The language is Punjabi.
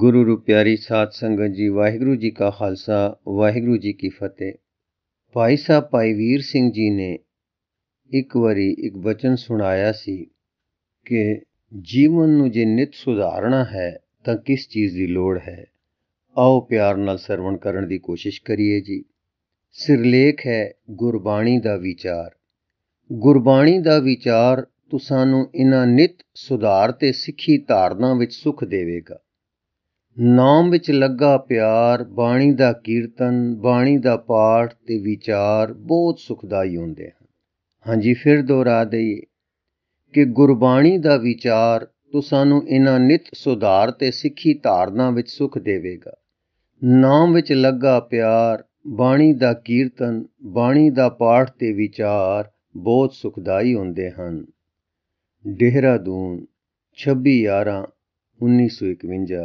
ਗੁਰੂ ਰੂਪਿਆਰੀ ਸਾਧ ਸੰਗਤ ਜੀ ਵਾਹਿਗੁਰੂ ਜੀ ਕਾ ਖਾਲਸਾ ਵਾਹਿਗੁਰੂ ਜੀ ਕੀ ਫਤਿਹ ਭਾਈ ਸਾਹਿਬ ਭਾਈ ਵੀਰ ਸਿੰਘ ਜੀ ਨੇ ਇੱਕ ਵਾਰੀ ਇੱਕ ਬਚਨ ਸੁਣਾਇਆ ਸੀ ਕਿ ਜੀਵਨ ਨੂੰ ਜੇ ਨਿਤ ਸੁਧਾਰਨਾ ਹੈ ਤਾਂ ਕਿਸ ਚੀਜ਼ ਦੀ ਲੋੜ ਹੈ ਆਓ ਪਿਆਰ ਨਾਲ ਸਰਵਣ ਕਰਨ ਦੀ ਕੋਸ਼ਿਸ਼ ਕਰੀਏ ਜੀ ਸਿਰਲੇਖ ਹੈ ਗੁਰਬਾਣੀ ਦਾ ਵਿਚਾਰ ਗੁਰਬਾਣੀ ਦਾ ਵਿਚਾਰ ਤੁਸਾਂ ਨੂੰ ਇਹਨਾਂ ਨਿਤ ਸੁਧਾਰ ਤੇ ਸਿੱਖੀ ਧਾਰਨਾ ਵਿੱਚ ਸੁਖ ਦੇਵੇਗਾ ਨਾਮ ਵਿੱਚ ਲੱਗਾ ਪਿਆਰ ਬਾਣੀ ਦਾ ਕੀਰਤਨ ਬਾਣੀ ਦਾ ਪਾਠ ਤੇ ਵਿਚਾਰ ਬਹੁਤ ਸੁਖਦਾਈ ਹੁੰਦੇ ਹਨ ਹਾਂਜੀ ਫਿਰ ਦੁਹਰਾ ਦਈਏ ਕਿ ਗੁਰਬਾਣੀ ਦਾ ਵਿਚਾਰ ਤੁਸਾਨੂੰ ਇਹਨਾਂ ਨਿਤ ਸੁਧਾਰ ਤੇ ਸਿੱਖੀ ਧਾਰਨਾ ਵਿੱਚ ਸੁਖ ਦੇਵੇਗਾ ਨਾਮ ਵਿੱਚ ਲੱਗਾ ਪਿਆਰ ਬਾਣੀ ਦਾ ਕੀਰਤਨ ਬਾਣੀ ਦਾ ਪਾਠ ਤੇ ਵਿਚਾਰ ਬਹੁਤ ਸੁਖਦਾਈ ਹੁੰਦੇ ਹਨ ਡੇਹਰਾਦੂਨ 26/11/1951